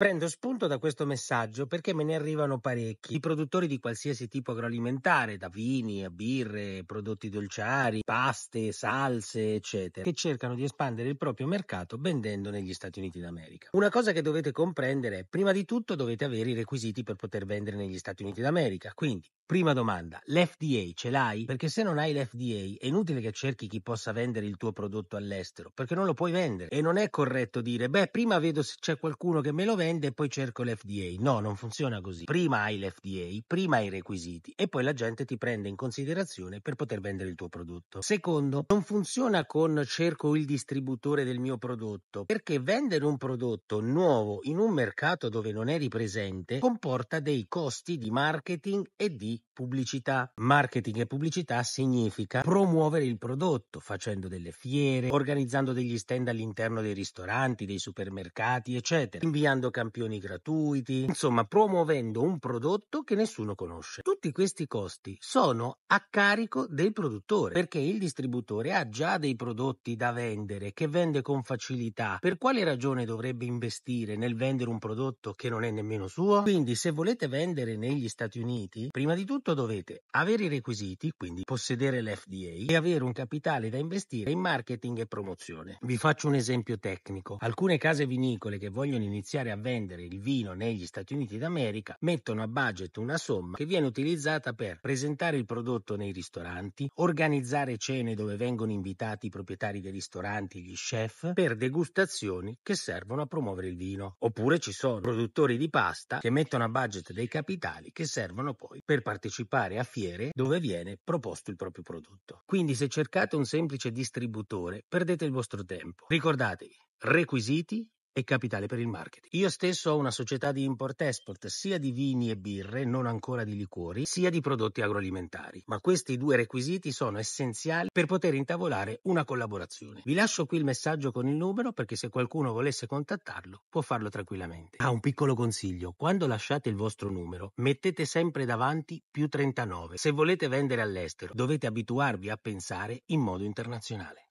Prendo spunto da questo messaggio perché me ne arrivano parecchi. I produttori di qualsiasi tipo agroalimentare, da vini a birre, prodotti dolciari, paste, salse, eccetera, che cercano di espandere il proprio mercato vendendo negli Stati Uniti d'America. Una cosa che dovete comprendere è, prima di tutto dovete avere i requisiti per poter vendere negli Stati Uniti d'America, quindi Prima domanda, l'FDA ce l'hai? Perché se non hai l'FDA è inutile che cerchi chi possa vendere il tuo prodotto all'estero, perché non lo puoi vendere. E non è corretto dire, beh, prima vedo se c'è qualcuno che me lo vende e poi cerco l'FDA. No, non funziona così. Prima hai l'FDA, prima hai i requisiti e poi la gente ti prende in considerazione per poter vendere il tuo prodotto. Secondo, non funziona con cerco il distributore del mio prodotto, perché vendere un prodotto nuovo in un mercato dove non eri presente comporta dei costi di marketing e di pubblicità. Marketing e pubblicità significa promuovere il prodotto facendo delle fiere, organizzando degli stand all'interno dei ristoranti, dei supermercati, eccetera, inviando campioni gratuiti, insomma promuovendo un prodotto che nessuno conosce. Tutti questi costi sono a carico del produttore perché il distributore ha già dei prodotti da vendere che vende con facilità. Per quale ragione dovrebbe investire nel vendere un prodotto che non è nemmeno suo? Quindi se volete vendere negli Stati Uniti, prima di Innanzitutto dovete avere i requisiti, quindi possedere l'FDA e avere un capitale da investire in marketing e promozione. Vi faccio un esempio tecnico. Alcune case vinicole che vogliono iniziare a vendere il vino negli Stati Uniti d'America mettono a budget una somma che viene utilizzata per presentare il prodotto nei ristoranti, organizzare cene dove vengono invitati i proprietari dei ristoranti, e gli chef, per degustazioni che servono a promuovere il vino. Oppure ci sono produttori di pasta che mettono a budget dei capitali che servono poi per partecipare partecipare a fiere dove viene proposto il proprio prodotto. Quindi se cercate un semplice distributore, perdete il vostro tempo. Ricordatevi, requisiti, e capitale per il marketing. Io stesso ho una società di import-export sia di vini e birre, non ancora di liquori, sia di prodotti agroalimentari, ma questi due requisiti sono essenziali per poter intavolare una collaborazione. Vi lascio qui il messaggio con il numero perché se qualcuno volesse contattarlo può farlo tranquillamente. Ah, un piccolo consiglio, quando lasciate il vostro numero mettete sempre davanti più 39. Se volete vendere all'estero dovete abituarvi a pensare in modo internazionale.